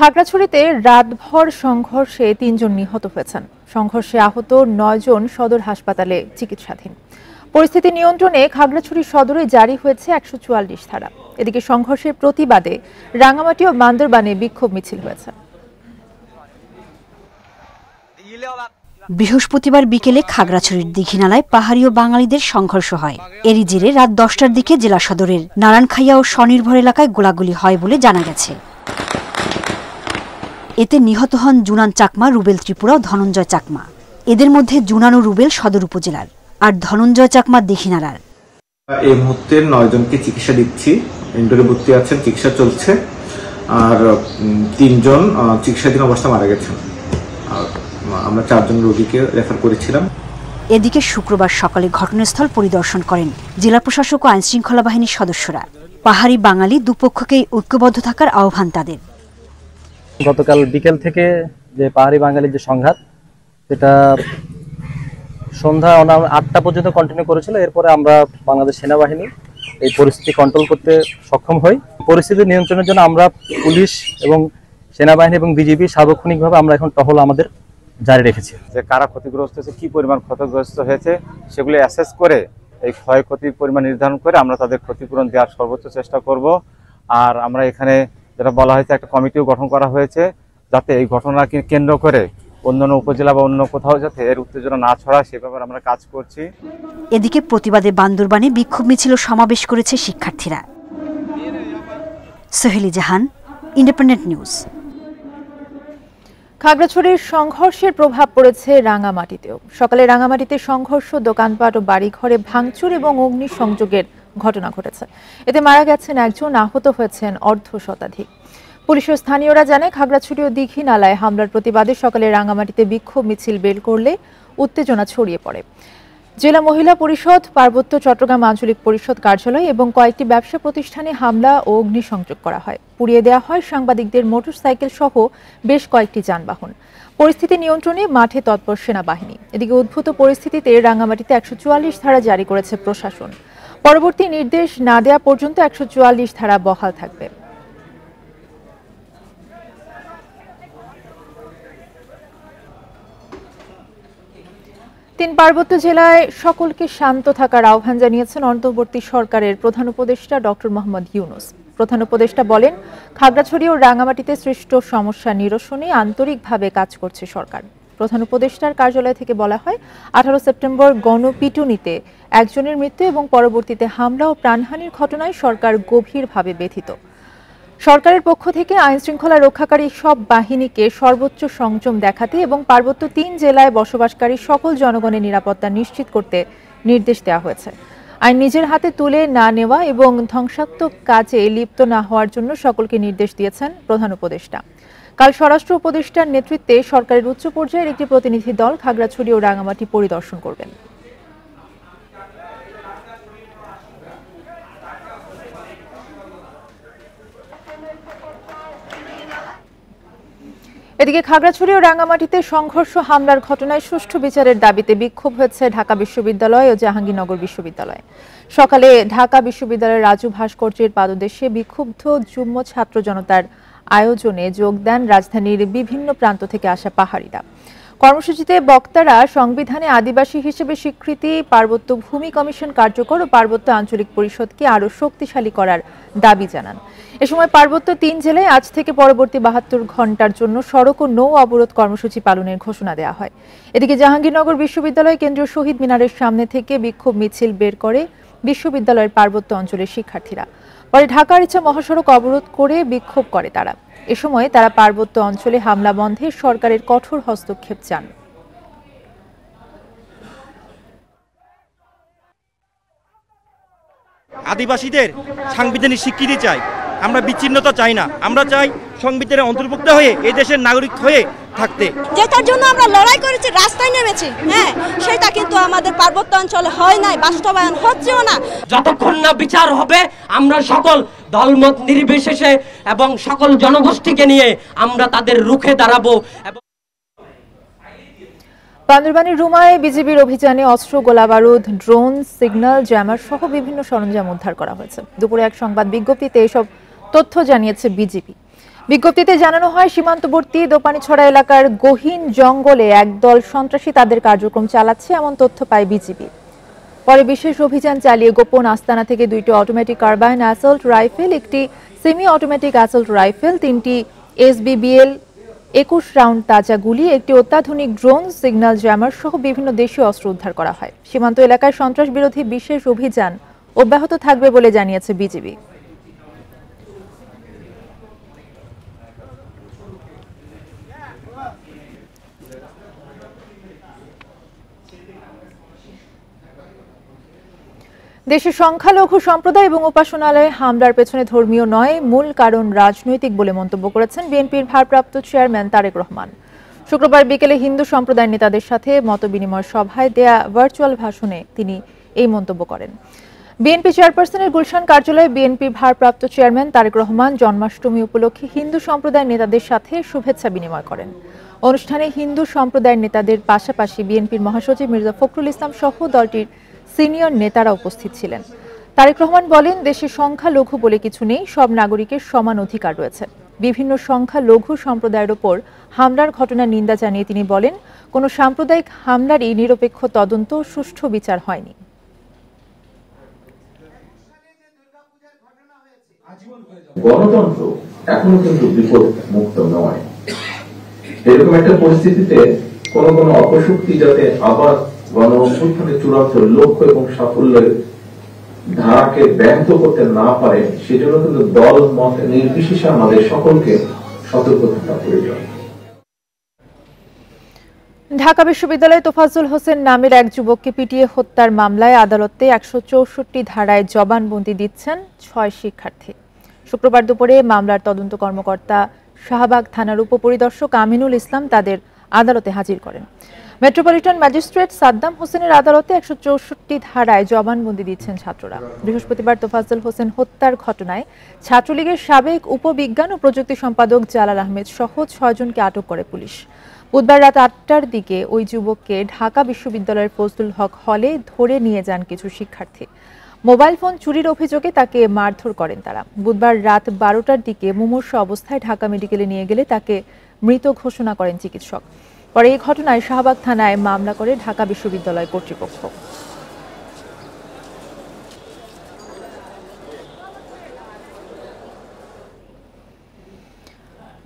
খাগড়াছড়িতে রাতভর সংঘর্ষে তিনজন নিহত হয়েছেন সংঘর্ষে আহত নয়জন সদর হাসপাতালে চিকিৎসাধীন পরিস্থিতি নিয়ন্ত্রণে খাগড়াছড়ি সদরে জারি হয়েছে একশো চুয়াল্লিশ ধারা এদিকে সংঘর্ষের প্রতিবাদে রাঙামাটি ও বান্দরবানে বিক্ষোভ মিছিল হয়েছে বৃহস্পতিবার বিকেলে খাগড়াছড়ির দীঘিনালায় পাহাড়ি ও বাঙালিদের সংঘর্ষ হয় এরই জেরে রাত দশটার দিকে জেলা সদরের নারায়ণখাইয়া ও স্বনির্ভর এলাকায় গোলাগুলি হয় বলে জানা গেছে এতে নিহত হন জুনান চাকমা রুবেল ত্রিপুরা ও ধনঞ্জয় চাকমা এদের মধ্যে জুনান ও রুবেল সদর উপজেলার আর ধনঞ্জয় চাকমা দেখিনারার এই মুহূর্তে নয় জনকে চিকিৎসা দিচ্ছি ইন্ডোরে ভর্তি আছেন চিকিৎসা চলছে আর তিনজন চিকিৎসাধীন অবস্থা মারা গেছেন আমরা চারজন রোগীকে রেফার করেছিলাম এদিকে শুক্রবার সকালে ঘটনাস্থল পরিদর্শন করেন জেলা প্রশাসক ও আইনশৃঙ্খলা বাহিনীর সদস্যরা পাহাড়ি বাঙালি দুপক্ষকেই ঐক্যবদ্ধ থাকার আহ্বান তাদের গতকাল বিকেল থেকে যে পাহাড়ি বাঙালির যে সংঘাত সেটা সন্ধ্যা আটটা পর্যন্ত কন্টিনিউ করেছিল এরপরে আমরা বাংলাদেশ সেনাবাহিনী এই পরিস্থিতি কন্ট্রোল করতে সক্ষম হই পরিস্থিতি নিয়ন্ত্রণের জন্য আমরা পুলিশ এবং সেনাবাহিনী এবং বিজেপি সার্বক্ষণিকভাবে আমরা এখন টহল আমাদের জারি রেখেছি যে কারা ক্ষতিগ্রস্ত হয়েছে কী পরিমাণ ক্ষতিগ্রস্ত হয়েছে সেগুলি অ্যাসেস করে এই ক্ষয়ক্ষতির পরিমাণ নির্ধারণ করে আমরা তাদের ক্ষতিপূরণ দেওয়ার সর্বোচ্চ চেষ্টা করব আর আমরা এখানে যেটা বলা হয়েছে একটা কমিটিও গঠন করা হয়েছে যাতে এই ঘটনাকে কেন্দ্র করে অন্যান্য উপজেলা বা অন্য কোথাও যাতে এর উত্তেজনা না ছড়ায় সে ব্যাপারে আমরা কাজ করছি এদিকে প্রতিবাদে বান্দরবানে বিক্ষোভ মিছিল সমাবেশ করেছে শিক্ষার্থীরা সোহেলি জাহান ইন্ডিপেন্ডেন্ট নিউজ খাগড়াছড়ির সংঘর্ষের প্রভাব পড়েছে রাঙামাটিতেও সকালে রাঙামাটিতে সংঘর্ষ দোকানপাট ও বাড়িঘরে ভাঙচুর এবং অগ্নিসংযোগের ঘটনা ঘটেছে এতে মারা গেছেন একজন আহত হয়েছেন অর্ধ শতাধিক পুলিশের স্থানীয়রা জানায় খাগড়াছড়ি ও দীঘি নালায় হামলার প্রতিবাদে সকালে রাঙামাটিতে বিক্ষোভ মিছিল বের করলে উত্তেজনা ছড়িয়ে পড়ে জেলা মহিলা পরিষদ পার্বত্য চট্টগ্রাম আঞ্চলিক পরিষদ কার্যালয় এবং কয়েকটি ব্যবসা প্রতিষ্ঠানে হামলা ও অগ্নিসংযোগ করা হয় পুড়িয়ে দেওয়া হয় সাংবাদিকদের মোটরসাইকেল সহ বেশ কয়েকটি যানবাহন পরিস্থিতি নিয়ন্ত্রণে মাঠে তৎপর সেনাবাহিনী এদিকে উদ্ভূত পরিস্থিতিতে রাঙামাটিতে একশো ধারা জারি করেছে প্রশাসন পরবর্তী নির্দেশ না দেয়া পর্যন্ত একশো ধারা বহাল থাকবে তিন পার্বত্য জেলায় সকলকে শান্ত থাকার আহ্বান জানিয়েছেন অন্তর্বর্তী সরকারের প্রধান উপদেষ্টা ডক্টর মোহাম্মদ ইউনুস প্রধান উপদেষ্টা বলেন খাগড়াছড়ি ও রাঙামাটিতে সৃষ্ট সমস্যা নিরসনে আন্তরিকভাবে কাজ করছে সরকার প্রধান উপদেষ্টার কার্যালয় থেকে বলা হয় আঠারো সেপ্টেম্বর গণপিটুনিতে একজনের মৃত্যু এবং পরবর্তীতে হামলা ও প্রাণহানির ঘটনায় সরকার গভীরভাবে ব্যথিত সরকারের পক্ষ থেকে আইন শৃঙ্খলা রক্ষাকারী সব বাহিনীকে সর্বোচ্চ সংযম দেখাতে এবং পার্বত্য তিন জেলায় বসবাসকারী সকল জনগণের নিরাপত্তা নিশ্চিত করতে নির্দেশ দেওয়া হয়েছে আইন নিজের হাতে তুলে না নেওয়া এবং ধ্বংসাত্মক কাজে লিপ্ত না হওয়ার জন্য সকলকে নির্দেশ দিয়েছেন প্রধান উপদেষ্টা কাল স্বরাষ্ট্র উপদেষ্টার নেতৃত্বে সরকারের উচ্চ পর্যায়ের একটি প্রতিনিধি দল খাগড়াছড়ি ও রাঙামাটি পরিদর্শন করবেন এদিকে খাগড়াছড়ি ও রাঙ্গামাটিতে সংঘর্ষ হামলার ঘটনায় সুষ্ঠু বিচারের দাবিতে বিক্ষোভ হয়েছে ঢাকা বিশ্ববিদ্যালয় ও জাহাঙ্গীরনগর বিশ্ববিদ্যালয়ে সকালে ঢাকা বিশ্ববিদ্যালয়ের রাজু ভাস্কর্যের পাদদেশে বিক্ষুব্ধ যুগ্ম ছাত্র জনতার আয়োজনে যোগ দেন রাজধানীর বিভিন্ন প্রান্ত থেকে আসা পাহাড়িরা কর্মসূচিতে বক্তারা সংবিধানে আদিবাসী হিসেবে স্বীকৃতি পার্বত্য ভূমি কমিশন কার্যকর ও পার্বত্য আঞ্চলিক পরিষদকে আরও শক্তিশালী করার দাবি জানান এ সময় পার্বত্য তিন জেলায় আজ থেকে পরবর্তী বাহাত্তর ঘন্টার জন্য সড়ক ও নৌ অবরোধ কর্মসূচি পালনের ঘোষণা দেওয়া হয় এদিকে জাহাঙ্গীরনগর বিশ্ববিদ্যালয় কেন্দ্রীয় শহীদ মিনারের সামনে থেকে বিক্ষোভ মিছিল বের করে বিশ্ববিদ্যালয়ের পার্বত্য অঞ্চলের শিক্ষার্থীরা পরে ঢাকার ইচ্ছা মহাসড়ক অবরোধ করে বিক্ষোভ করে তারা এ সময় তারা পার্বত্য অঞ্চলে হামলা বন্ধে সরকারের কঠোর হস্তক্ষেপ চান আদিবাসীদের সাংবিধানিক স্বীকৃতি চাই আমরা বিচ্ছিন্নতা চাই না আমরা চাই সংবিধানে অন্তর্ভুক্ত হয়ে এই দেশের নাগরিক হয়ে থাকতে যেটার জন্য আমরা লড়াই করেছি রাস্তায় নেমেছি হ্যাঁ সেটা কিন্তু আমাদের পার্বত্য অঞ্চলে হয় নাই বাস্তবায়ন হচ্ছেও না যতক্ষণ না বিচার হবে আমরা সকল দলমত নির্বিশেষে এবং সকল জনগোষ্ঠীকে নিয়ে আমরা তাদের রুখে দাঁড়াবো এবং বান্দরবানের রুমায় বিজিবির অভিযানে অস্ত্র গোলা বারুদ ড্রোন সিগন্যাল জ্যামার সহ বিভিন্ন সরঞ্জাম উদ্ধার করা হয়েছে দুপুরে এক সংবাদ বিজ্ঞপ্তিতে এসব তথ্য জানিয়েছে বিজিবি বিজ্ঞপ্তিতে জানানো হয় সীমান্তবর্তী দোপানিছড়া এলাকার গহীন জঙ্গলে একদল সন্ত্রাসী তাদের কার্যক্রম চালাচ্ছে এমন তথ্য পায় বিজিবি পরে বিশেষ অভিযান চালিয়ে গোপন আস্তানা থেকে দুইটি অটোমেটিক কার্বাইন অ্যাসল্ট রাইফেল একটি সেমি অটোমেটিক অ্যাসল্ট রাইফেল তিনটি এসবিবিএল একুশ রাউন্ড তাজা গুলি একটি অত্যাধুনিক ড্রোন সিগন্যাল জ্যামার সহ বিভিন্ন দেশীয় অস্ত্র উদ্ধার করা হয় সীমান্ত এলাকায় সন্ত্রাস বিরোধী বিশেষ অভিযান অব্যাহত থাকবে বলে জানিয়েছে বিজিবি দেশের সংখ্যালঘু সম্প্রদায় এবং উপাসনালয়ে হামলার পেছনে ধর্মীয় নয় মূল কারণ রাজনৈতিক বলে মন্তব্য করেছেন বিএনপির ভারপ্রাপ্ত চেয়ারম্যান তারেক রহমান শুক্রবার বিকেলে হিন্দু সম্প্রদায়ের নেতাদের সাথে মত বিনিময় সভায় দেয়া ভার্চুয়াল ভাষণে তিনি এই মন্তব্য করেন বিএনপি চেয়ারপারসনের গুলশান কার্যালয়ে বিএনপি ভারপ্রাপ্ত চেয়ারম্যান তারেক রহমান জন্মাষ্টমী উপলক্ষে হিন্দু সম্প্রদায়ের নেতাদের সাথে শুভেচ্ছা বিনিময় করেন অনুষ্ঠানে হিন্দু সম্প্রদায়ের নেতাদের পাশাপাশি বিএনপির মহাসচিব মির্জা ফখরুল ইসলাম সহ দলটির সিনিয়র নেতারা উপস্থিত ছিলেন তারেক রহমান বলেন দেশে সংখ্যালঘু বলে কিছু নেই সব নাগরিকের সমান অধিকার রয়েছে বিভিন্ন সংখ্যালঘু সম্প্রদায়ের ওপর হামলার ঘটনা নিন্দা জানিয়ে তিনি বলেন কোনো সাম্প্রদায়িক হামলার এই নিরপেক্ষ তদন্ত সুষ্ঠু বিচার হয়নি গণতন্ত্র এখনো কিন্তু বিপদ মুক্ত নয় এরকম একটা পরিস্থিতিতে কোন কোন অপশক্তি যাতে আবার গণঅভ্যুত্থানের চূড়ান্ত লক্ষ্য এবং সাফল্যের ধারাকে ব্যাহত করতে না পারে সেজন্য কিন্তু দল মত নির্বিশেষে আমাদের সকলকে সতর্ক থাকা প্রয়োজন ঢাকা বিশ্ববিদ্যালয়ে তোফাজুল হোসেন নামের এক যুবককে পিটিয়ে হত্যার মামলায় আদালতে একশো ধারায় জবানবন্দি দিচ্ছেন ছয় শিক্ষার্থী শুক্রবার দুপুরে মামলার তদন্ত কর্মকর্তা শাহবাগ থানার উপপরিদর্শক আমিনুল ইসলাম তাদের আদালতে হাজির করেন মেট্রোপলিটন ম্যাজিস্ট্রেট সাদ্দাম হোসেনের আদালতে একশো চৌষট্টি ধারায় জবানবন্দি দিচ্ছেন ছাত্ররা বৃহস্পতিবার তোফাজল হোসেন হত্যার ঘটনায় ছাত্রলীগের সাবেক উপবিজ্ঞান ও প্রযুক্তি সম্পাদক জালাল আহমেদ সহ ছয়জনকে আটক করে পুলিশ বুধবার রাত আটটার দিকে ওই যুবককে ঢাকা বিশ্ববিদ্যালয়ের ফজলুল হক হলে ধরে নিয়ে যান কিছু শিক্ষার্থী মোবাইল ফোন চুরির অভিযোগে তাকে মারধর করেন তারা বুধবার রাত বারোটার দিকে মুমূর্ষ অবস্থায় ঢাকা মেডিকেলে নিয়ে গেলে তাকে মৃত ঘোষণা করেন চিকিৎসক পরে এই ঘটনায় শাহবাগ থানায় মামলা করে ঢাকা বিশ্ববিদ্যালয় কর্তৃপক্ষ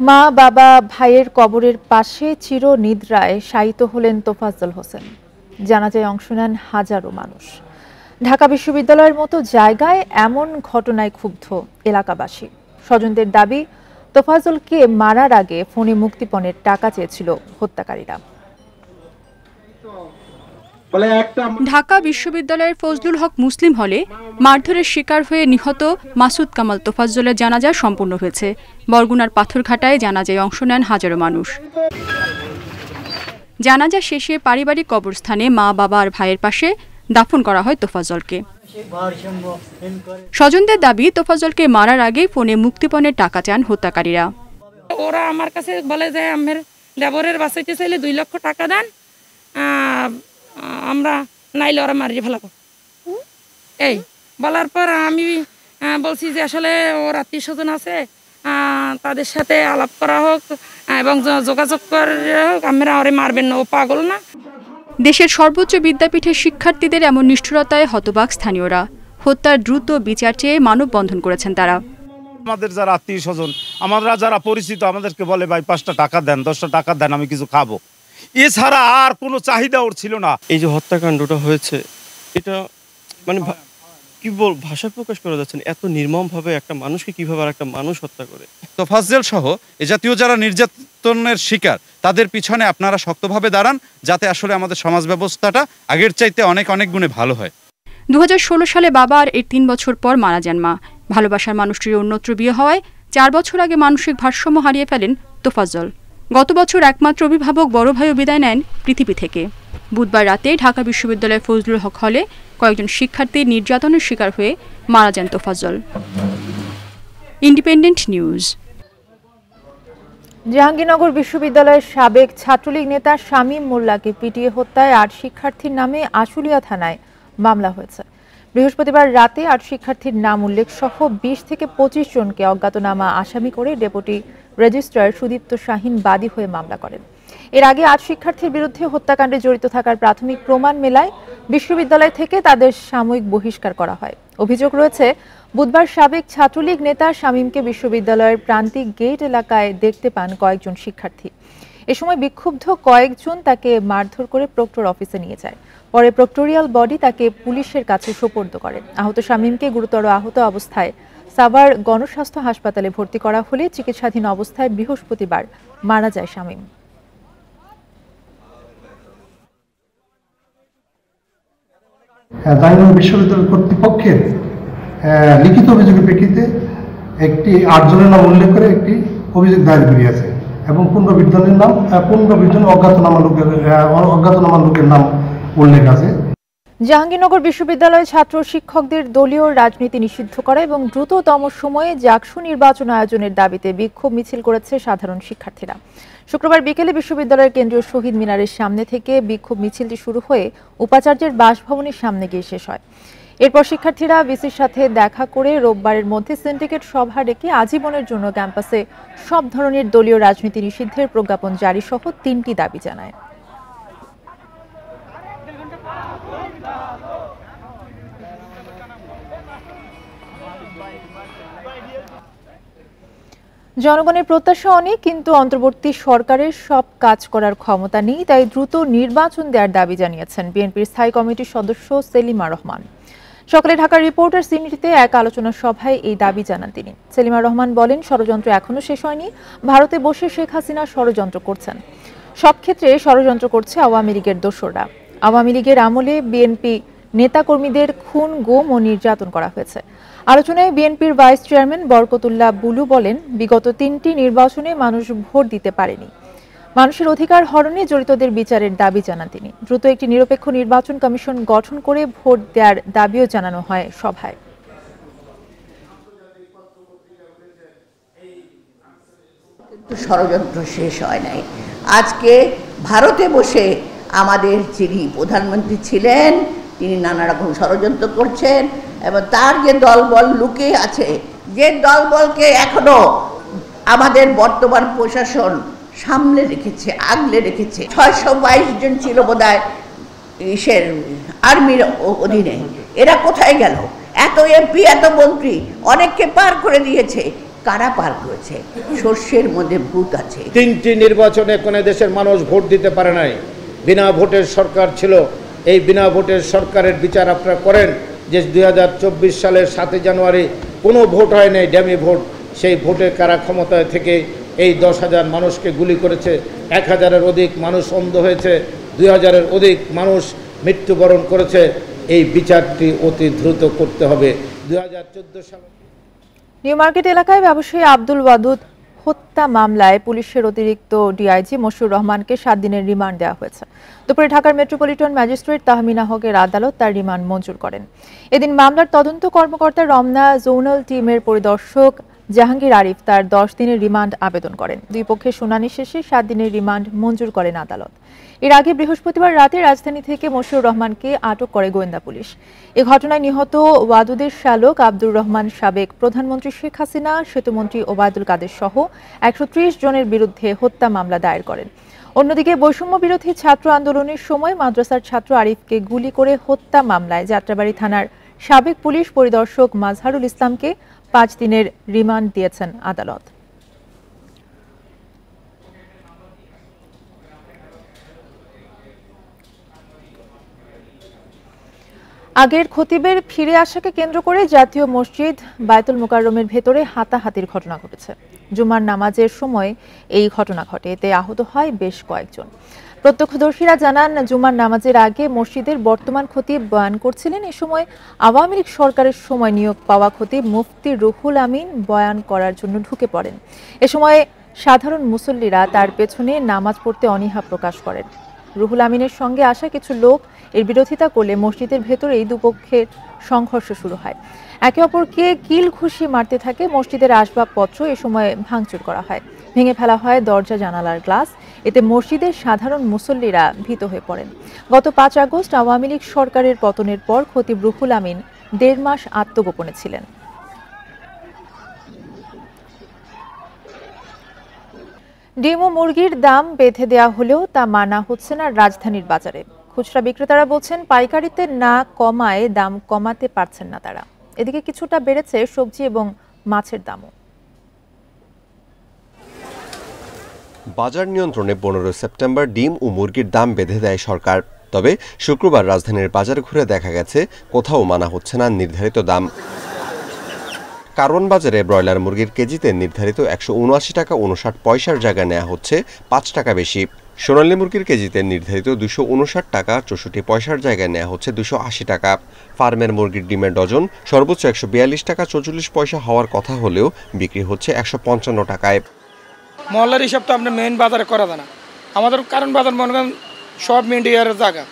মা বাবা ভাইয়ের কবরের পাশে চির নিদ্রায় শায়িত হলেন তোফাজ্জল হোসেন জানাজায় অংশ নেন হাজারো মানুষ ঢাকা বিশ্ববিদ্যালয়ের মতো জায়গায় এমন ঘটনায় ক্ষুব্ধ এলাকাবাসী স্বজনদের দাবি তোফাজলকে মারার আগে ফোনে মুক্তিপণের টাকা চেয়েছিল হত্যাকারীরা ঢাকা বিশ্ববিদ্যালয়ের ফজলুল হক মুসলিম হলে মারধরের শিকার হয়ে নিহত মাসুদ কামাল তোফাজ্জলের জানাজা সম্পূর্ণ হয়েছে বরগুনার পাথরঘাটায় জানাজায় অংশ নেন হাজারো মানুষ জানাজা শেষে পারিবারিক কবরস্থানে মা বাবা আর ভাইয়ের পাশে দাফন করা হয় তোফাজ্জলকে স্বজনদের দাবি তোফাজলকে মারার আগে ফোনে মুক্তিপণের টাকা চান হত্যাকারীরা ওরা আমার কাছে বলে যে আমের দেবরের বাসাইতে চাইলে দুই লক্ষ টাকা দেন আমরা নাইলে ওরা মারি ফেলাবো এই বলার পর আমি বলছি যে আসলে ওর আত্মীয় স্বজন আছে তাদের সাথে আলাপ করা হোক এবং যোগাযোগ করা হোক আমরা ওরে মারবেন না ও পাগল না দেশের সর্বোচ্চ বিদ্যাপীঠের শিক্ষার্থীদের এমন নিষ্ঠুরতায় হতবাক স্থানীয়রা হত্যার দ্রুত বিচার চেয়ে মানববন্ধন করেছেন তারা আমাদের যারা আত্মীয় স্বজন আমরা যারা পরিচিত আমাদেরকে বলে ভাই পাঁচটা টাকা দেন দশটা টাকা দেন আমি কিছু খাবো এছাড়া আর কোনো চাহিদা ওর ছিল না এই যে হত্যাকাণ্ডটা হয়েছে এটা মানে কি বল ভাষা প্রকাশ করা যাচ্ছে না এত নির্মমভাবে একটা মানুষকে কিভাবে আর একটা মানুষ হত্যা করে তো ফাজেল সহ এ জাতীয় যারা নির্যাতনের শিকার তাদের পিছনে আপনারা শক্তভাবে দাঁড়ান যাতে আসলে আমাদের সমাজ ব্যবস্থাটা আগের চাইতে অনেক অনেক গুণে ভালো হয় দু সালে বাবা আর এর তিন বছর পর মারা যান মা ভালোবাসার মানুষটির অন্যত্র বিয়ে হওয়ায় চার বছর আগে মানসিক ভারসাম্য হারিয়ে ফেলেন তোফাজ্জল গত বছর একমাত্র অভিভাবক বড় ভাইও বিদায় নেন পৃথিবী থেকে বুধবার রাতে ঢাকা বিশ্ববিদ্যালয়ের ফজলুল হক হলে কয়েকজন শিক্ষার্থী নির্যাতনের শিকার হয়ে মারা যান তোফাজল ইন্ডিপেন্ডেন্ট নিউজ জাহাঙ্গীরনগর বিশ্ববিদ্যালয়ের সাবেক ছাত্রলীগ নেতা শামীম মোল্লাকে পিটিয়ে হত্যায় আট শিক্ষার্থীর নামে আশুলিয়া থানায় মামলা হয়েছে বৃহস্পতিবার রাতে আট শিক্ষার্থীর নাম উল্লেখ সহ বিশ থেকে পঁচিশ জনকে অজ্ঞাতনামা আসামি করে ডেপুটি রেজিস্ট্রার সুদীপ্ত শাহিন বাদী হয়ে মামলা করেন এর আগে আট শিক্ষার্থীর বিরুদ্ধে হত্যাকাণ্ডে জড়িত থাকার প্রাথমিক প্রমাণ মেলায় বিশ্ববিদ্যালয় থেকে তাদের সাময়িক বহিষ্কার করা হয় অভিযোগ রয়েছে বুধবার সাবেক ছাত্রলীগ নেতা শামীমকে বিশ্ববিদ্যালয়ের প্রান্তিক গেট এলাকায় দেখতে পান কয়েকজন শিক্ষার্থী এ সময় বিক্ষুব্ধ কয়েকজন তাকে মারধর করে প্রক্টর অফিসে নিয়ে যায় পরে প্রক্টোরিয়াল বডি তাকে পুলিশের কাছে সোপর্দ করে আহত শামীমকে গুরুতর আহত অবস্থায় সাভার গণস্বাস্থ্য হাসপাতালে ভর্তি করা হলে চিকিৎসাধীন অবস্থায় বৃহস্পতিবার মারা যায় শামীম বিশ্ববিদ্যালয় কর্তৃপক্ষের লিখিত অভিযোগের প্রেক্ষিতে একটি আটজনের নাম উল্লেখ করে একটি অভিযোগ দায়ের করিয়াছে এবং পনেরো বিদ্যালয়ের নাম পনেরো বিদ্যালয় অজ্ঞাতনামা লোকের অজ্ঞাতনামা লোকের নাম উল্লেখ আছে জাহাঙ্গীরনগর বিশ্ববিদ্যালয়ে ছাত্র শিক্ষকদের দলীয় রাজনীতি নিষিদ্ধ করা এবং দ্রুততম সময়ে জাকসু নির্বাচন আয়োজনের দাবিতে বিক্ষোভ মিছিল করেছে সাধারণ শিক্ষার্থীরা শুক্রবার বিকেলে বিশ্ববিদ্যালয়ের কেন্দ্রীয় শহীদ মিনারের সামনে থেকে বিক্ষোভ মিছিলটি শুরু হয়ে উপাচার্যের বাসভবনের সামনে গিয়ে শেষ হয় এরপর শিক্ষার্থীরা বিসির সাথে দেখা করে রোববারের মধ্যে সিন্ডিকেট সভা ডেকে আজীবনের জন্য ক্যাম্পাসে সব ধরনের দলীয় রাজনীতি নিষিদ্ধের প্রজ্ঞাপন জারি সহ তিনটি দাবি জানায় জনগণের প্রত্যাশা অনেক কিন্তু অন্তর্বর্তী সরকারের সব কাজ করার ক্ষমতা নেই তাই দ্রুত নির্বাচন দেওয়ার দাবি জানিয়েছেন বিএনপির স্থায়ী কমিটির সদস্য সেলিমা রহমান সকালে ঢাকার রিপোর্টার সিনিটিতে এক আলোচনা সভায় এই দাবি জানান তিনি সেলিমা রহমান বলেন ষড়যন্ত্র এখনও শেষ হয়নি ভারতে বসে শেখ হাসিনা ষড়যন্ত্র করছেন সব ক্ষেত্রে ষড়যন্ত্র করছে আওয়ামী লীগের দোসররা আওয়ামী লীগের আমলে বিএনপি নেতাকর্মীদের খুন গোম ও নির্যাতন করা হয়েছে আলোচনায় বিএনপির ভাইস চেয়ারম্যান বরকতুল্লাহ বুলু বলেন বিগত তিনটি নির্বাচনে মানুষ ভোট দিতে পারেনি মানুষের অধিকার হরণে জড়িতদের বিচারের দাবি জানান তিনি দ্রুত একটি নিরপেক্ষ নির্বাচন কমিশন গঠন করে ভোট দেওয়ার দাবিও জানানো হয় সভায় কিন্তু ষড়যন্ত্র শেষ হয় নাই আজকে ভারতে বসে আমাদের যিনি প্রধানমন্ত্রী ছিলেন তিনি নানা রকম ষড়যন্ত্র করছেন এবং তার যে দলবল লুকে আছে যে দলবলকে এখনও আমাদের বর্তমান প্রশাসন সামলে রেখেছে আগলে রেখেছে ছয়শো বাইশ জন ছিল বোধ ইসের আর্মির অধীনে এরা কোথায় গেল এত এমপি এত মন্ত্রী অনেককে পার করে দিয়েছে কারা পার করেছে শস্যের মধ্যে ভূত আছে তিনটি নির্বাচনে কোনো দেশের মানুষ ভোট দিতে পারে নাই বিনা ভোটের সরকার ছিল এই বিনা ভোটের সরকারের বিচার আপনারা করেন যে দুই সালের সাতই জানুয়ারি কোনো ভোট হয় নাই ড্যামি ভোট সেই ভোটের কারা ক্ষমতায় থেকে এই দশ হাজার মানুষকে গুলি করেছে এক হাজারের অধিক মানুষ অন্ধ হয়েছে দুই হাজারের অধিক মানুষ মৃত্যুবরণ করেছে এই বিচারটি অতি দ্রুত করতে হবে দুই সালে নিউ মার্কেট এলাকায় ব্যবসায়ী আব্দুল ওয়াদুদ হত্যা মামলায় পুলিশের অতিরিক্ত ডিআইজি মশুর রহমানকে সাত দিনের রিমান্ড দেওয়া হয়েছে দুপুরে ঢাকার মেট্রোপলিটন ম্যাজিস্ট্রেট তাহমিনা হকের আদালত তার রিমান্ড মঞ্জুর করেন এদিন মামলার তদন্ত কর্মকর্তা রমনা জোনাল টিমের পরিদর্শক জাহাঙ্গীর আরিফ তার দশ দিনের রিমান্ড আবেদন করেন দুই পক্ষের শুনানি শেষে সাত দিনের রিমান্ড মঞ্জুর করেন আদালত এর আগে বৃহস্পতিবার রাতে রাজধানী থেকে মশিউর রহমানকে আটক করে গোয়েন্দা পুলিশ এ ঘটনায় নিহত ওয়াদুদের শালক আব্দুর রহমান সাবেক প্রধানমন্ত্রী শেখ হাসিনা সেতুমন্ত্রী ওবায়দুল কাদের সহ একশো জনের বিরুদ্ধে হত্যা মামলা দায়ের করেন অন্যদিকে বৈষম্য বিরোধী ছাত্র আন্দোলনের সময় মাদ্রাসার ছাত্র আরিফকে গুলি করে হত্যা মামলায় যাত্রাবাড়ি থানার সাবেক পুলিশ পরিদর্শক মাজহারুল ইসলামকে পাঁচ দিনের রিমান্ড দিয়েছেন আদালত আগের খতিবের ফিরে আসাকে কেন্দ্র করে জাতীয় মসজিদ বায়তুল মোকাররমের ভেতরে হাতাহাতির ঘটনা ঘটেছে জুমার নামাজের সময় এই ঘটনা ঘটে এতে আহত হয় বেশ কয়েকজন প্রত্যক্ষদর্শীরা জানান জুমার নামাজের আগে মসজিদের বর্তমান খতিব বয়ান করছিলেন এ সময় আওয়ামী লীগ সরকারের সময় নিয়োগ পাওয়া খতিব মুফতি রুহুল আমিন বয়ান করার জন্য ঢুকে পড়েন এ সময় সাধারণ মুসল্লিরা তার পেছনে নামাজ পড়তে অনীহা প্রকাশ করেন রুহুল আমিনের সঙ্গে আসা কিছু লোক এর বিরোধিতা করলে মসজিদের ভেতরে এই দুপক্ষের সংঘর্ষ শুরু হয় একে অপরকে কিল খুশি মারতে থাকে মসজিদের আসবাবপত্র এ সময় ভাঙচুর করা হয় ভেঙে ফেলা হয় দরজা জানালার গ্লাস এতে মসজিদের সাধারণ মুসল্লিরা ভীত হয়ে পড়েন গত পাঁচ আগস্ট আওয়ামী লীগ সরকারের পতনের পর খতিব রুহুল আমিন দেড় মাস আত্মগোপনে ছিলেন ডিম ও মুরগির দাম বেঁধে দেয়া হলেও তা মানা হচ্ছে না রাজধানীর বাজারে খুচরা বিক্রেতারা বলছেন পাইকারিতে না কমায় দাম কমাতে পারছেন না তারা এদিকে কিছুটা বেড়েছে সবজি এবং মাছের দামও বাজার নিয়ন্ত্রণে পনেরো সেপ্টেম্বর ডিম ও মুরগির দাম বেঁধে দেয় সরকার তবে শুক্রবার রাজধানীর বাজার ঘুরে দেখা গেছে কোথাও মানা হচ্ছে না নির্ধারিত দাম কারণ বাজারে ব্রয়লার মুরগির কেজিতে নির্ধারিত একশো উনআশি টাকা উনষাট পয়সার জায়গা নেওয়া হচ্ছে পাঁচ টাকা বেশি সোনালী মুরগির কেজিতে নির্ধারিত দুশো উনষাট টাকা চৌষট্টি পয়সার জায়গায় নেওয়া হচ্ছে দুশো আশি টাকা ফার্মের মুরগির ডিমের ডজন সর্বোচ্চ একশো বিয়াল্লিশ টাকা চৌচল্লিশ পয়সা হওয়ার কথা হলেও বিক্রি হচ্ছে একশো পঞ্চান্ন টাকায় মহল্লার হিসাব তো আপনার মেইন বাজারে করা যায় না আমাদের কারণ বাজার মনে করেন সব মিডিয়ার জায়গা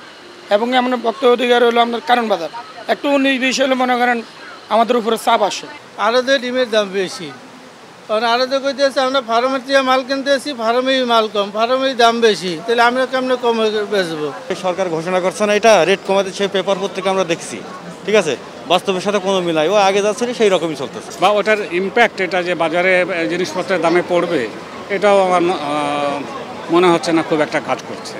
এবং আমরা বক্তব্য অধিকার হলো আমাদের কারণ বাজার একটু উনিশ বিশ হলে মনে করেন আমাদের উপরে চাপ আসে আড়তে ডিমের দাম বেশি কারণ আড়তে কইতেছে আমরা ফার্মের দিয়ে মাল কিনতেছি ফার্মেই মাল কম ফার্মেই দাম বেশি তাহলে আমরা কেমন কম বেচবো সরকার ঘোষণা করছে না এটা রেট কমাতে সেই পেপার পত্রিকা আমরা দেখছি ঠিক আছে বাস্তবের সাথে কোনো মিলাই ও আগে যাচ্ছে সেই রকমই চলতেছে বা ওটার ইম্প্যাক্ট এটা যে বাজারে জিনিসপত্রের দামে পড়বে এটাও আমার মনে হচ্ছে না খুব একটা কাজ করছে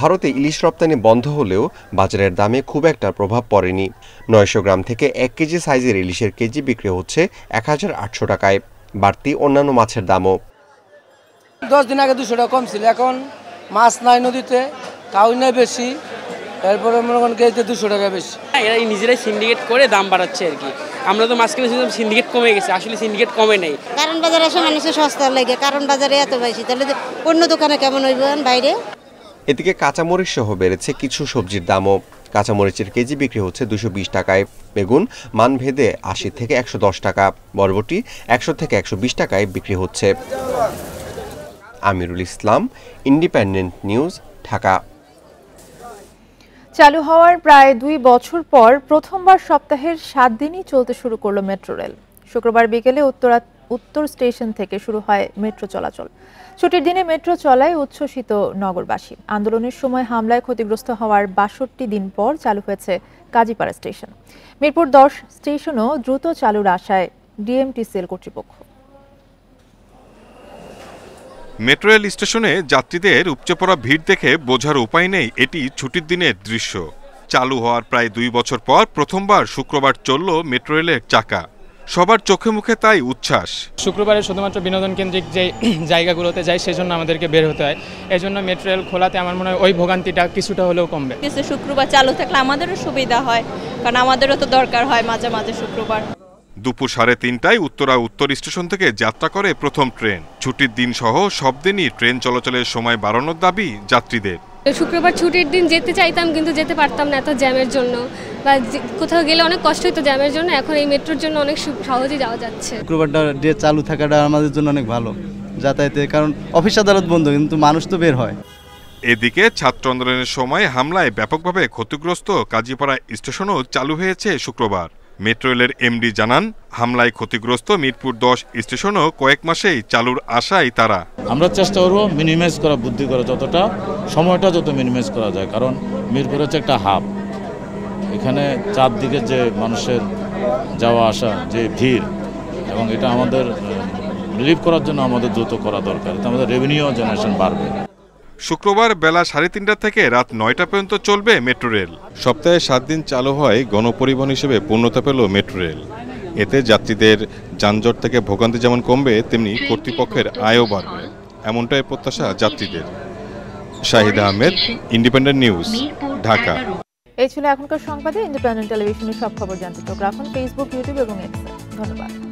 ভারতে ইলিশ রপ্তানি বন্ধ হলেও বাজারের দামে খুব একটা প্রভাব পড়েনি নয়শো গ্রাম থেকে এক কেজি সাইজের ইলিশের কেজি বিক্রি হচ্ছে এক হাজার আটশো টাকায় বাড়তি অন্যান্য মাছের দামও দশ দিন আগে দুশো টাকা কম ছিল এখন মাছ নাই নদীতে কাউ নাই বেশি এরপরে মনে করেন কেজিতে দুশো টাকা বেশি হ্যাঁ, এরা নিজেরাই সিন্ডিকেট করে দাম বাড়াচ্ছে আর কি আমরা তো মাঝখানে শুনলাম সিন্ডিকেট কমে গেছে আসলে সিন্ডিকেট কমে নেই কারণ বাজারে আসলে মানুষের সস্তা লাগে কারণ বাজারে এত বেশি তাহলে অন্য দোকানে কেমন হইব বাইরে এদিকে কাঁচামরিচ সহ বেড়েছে কিছু সবজির দামও কাঁচামরিচের কেজি বিক্রি হচ্ছে দুশো বিশ টাকায় বেগুন মানভেদে আশি থেকে একশো দশ টাকা বরবটি একশো থেকে একশো বিশ টাকায় বিক্রি হচ্ছে আমিরুল ইসলাম ইন্ডিপেন্ডেন্ট নিউজ ঢাকা চালু হওয়ার প্রায় দুই বছর পর প্রথমবার সপ্তাহের সাত দিনই চলতে শুরু করলো মেট্রো রেল শুক্রবার বিকেলে উত্তরা উত্তর স্টেশন থেকে শুরু হয় মেট্রো চলাচল ছুটির দিনে মেট্রো চলায় উচ্ছ্বসিত নগরবাসী আন্দোলনের সময় হামলায় ক্ষতিগ্রস্ত হওয়ার বাষট্টি দিন পর চালু হয়েছে কাজীপাড়া স্টেশন মিরপুর দশ স্টেশনও দ্রুত চালুর আশায় ডিএমটিসিএল কর্তৃপক্ষ মেট্রো রেল স্টেশনে যাত্রীদের উপচে পড়া ভিড় দেখে বোঝার উপায় নেই এটি ছুটির দিনের দৃশ্য চালু হওয়ার প্রায় দুই বছর পর প্রথমবার শুক্রবার চলল মেট্রো রেলের চাকা সবার চোখে মুখে তাই উচ্ছ্বাস শুক্রবারে শুধুমাত্র বিনোদন কেন্দ্রিক যে জায়গাগুলোতে যাই সেজন্য আমাদেরকে বের হতে হয় এজন্য মেট্রো রেল খোলাতে আমার মনে হয় ওই ভোগান্তিটা কিছুটা হলেও কমবে শুক্রবার চালু থাকলে আমাদেরও সুবিধা হয় কারণ আমাদেরও তো দরকার হয় মাঝে মাঝে শুক্রবার দুপুর সাড়ে তিনটায় উত্তরা উত্তর স্টেশন থেকে যাত্রা করে প্রথম ট্রেন ছুটির দিন সহ সব দিনই ট্রেন চলাচলের সময় বাড়ানোর দাবি যাত্রীদের শুক্রবার ছুটির দিন যেতে চাইতাম কিন্তু যেতে পারতাম না এত জ্যামের জন্য বা কোথাও গেলে অনেক কষ্ট হইতো জ্যামের জন্য এখন এই মেট্রোর জন্য অনেক সহজে যাওয়া যাচ্ছে শুক্রবারটা ডে চালু থাকাটা আমাদের জন্য অনেক ভালো যাতায়াতে কারণ অফিস আদালত বন্ধ কিন্তু মানুষ তো বের হয় এদিকে ছাত্র আন্দোলনের সময় হামলায় ব্যাপকভাবে ক্ষতিগ্রস্ত কাজীপাড়া স্টেশনও চালু হয়েছে শুক্রবার মেট্রো রেলের এমডি জানান হামলায় ক্ষতিগ্রস্ত মিরপুর দশ স্টেশনও কয়েক মাসেই চালুর আশায় তারা আমরা চেষ্টা করব মিনিমাইজ করা বুদ্ধি করা যতটা সময়টা যত মিনিমাইজ করা যায় কারণ মিরপুর হচ্ছে একটা হাব এখানে চারদিকে যে মানুষের যাওয়া আসা যে ভিড় এবং এটা আমাদের রিলিভ করার জন্য আমাদের দ্রুত করা দরকার আমাদের রেভিনিউ জেনারেশন বাড়বে শুক্রবার বেলা সাড়ে তিনটা থেকে রাত নয়টা পর্যন্ত চলবে মেট্রো রেল সপ্তাহে সাত দিন চালু হয় গণপরিবহন হিসেবে পূর্ণতা পেল মেট্রো রেল এতে যাত্রীদের যানজট থেকে ভোগান্তি যেমন কমবে তেমনি কর্তৃপক্ষের আয়ও বাড়বে এমনটাই প্রত্যাশা যাত্রীদের শাহিদ আহমেদ ইন্ডিপেন্ডেন্ট নিউজ ঢাকা এই ছিল এখনকার সংবাদে ইন্ডিপেন্ডেন্ট টেলিভিশনের সব খবর জানতে চোখ রাখুন ফেসবুক ইউটিউব এবং ধন্যবাদ